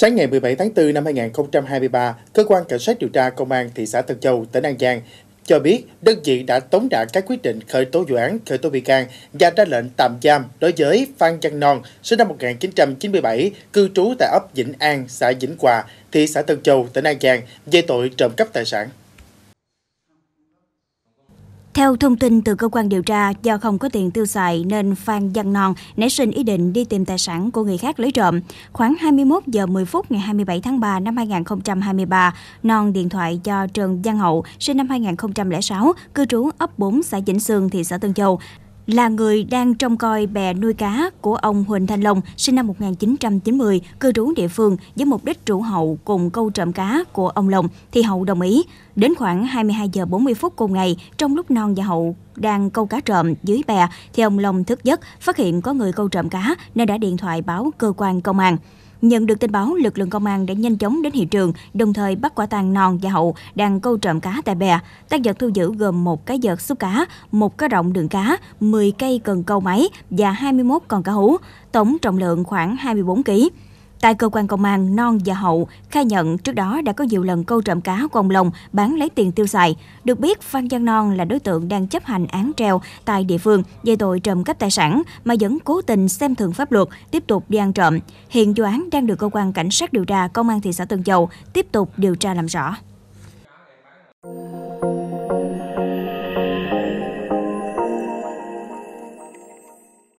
Sáng ngày 17 tháng 4 năm 2023, Cơ quan Cảnh sát điều tra Công an thị xã Tân Châu, tỉnh An Giang cho biết đơn vị đã tống đạt các quyết định khởi tố vụ án, khởi tố bị can và ra lệnh tạm giam đối với Phan Văn Non, sinh năm 1997, cư trú tại ấp Vĩnh An, xã Vĩnh Hòa, thị xã Tân Châu, tỉnh An Giang về tội trộm cắp tài sản. Theo thông tin từ cơ quan điều tra, do không có tiền tiêu xài nên Phan Văn Non nảy sinh ý định đi tìm tài sản của người khác lấy trộm. Khoảng 21 giờ 10 phút ngày 27 tháng 3 năm 2023, Non điện thoại cho Trần Văn Hậu, sinh năm 2006, cư trú ấp 4 xã Vĩnh Sương, thị xã Tân Châu, là người đang trông coi bè nuôi cá của ông Huỳnh Thanh Long, sinh năm 1990, cư trú địa phương với mục đích trụ hậu cùng câu trộm cá của ông Long, thì hậu đồng ý. Đến khoảng 22 giờ 40 phút cùng ngày, trong lúc Non và hậu đang câu cá trộm dưới bè, thì ông Long thức giấc, phát hiện có người câu trộm cá nên đã điện thoại báo cơ quan công an. Nhận được tin báo, lực lượng công an đã nhanh chóng đến hiện trường, đồng thời bắt quả tang Non và Hậu đang câu trộm cá tại bè. Tăng vật thu giữ gồm một cái vợt xúc cá, một cái rộng đường cá, 10 cây cần câu máy và 21 con cá hú, tổng trọng lượng khoảng 24 kg. Tại cơ quan công an, Non và Hậu khai nhận trước đó đã có nhiều lần câu trộm cá con lồng bán lấy tiền tiêu xài. Được biết, Phan Văn Non là đối tượng đang chấp hành án treo tại địa phương về tội trộm cắp tài sản mà vẫn cố tình xem thường pháp luật, tiếp tục đi ăn trộm. Hiện vụ án đang được cơ quan cảnh sát điều tra Công an thị xã Tân Châu tiếp tục điều tra làm rõ.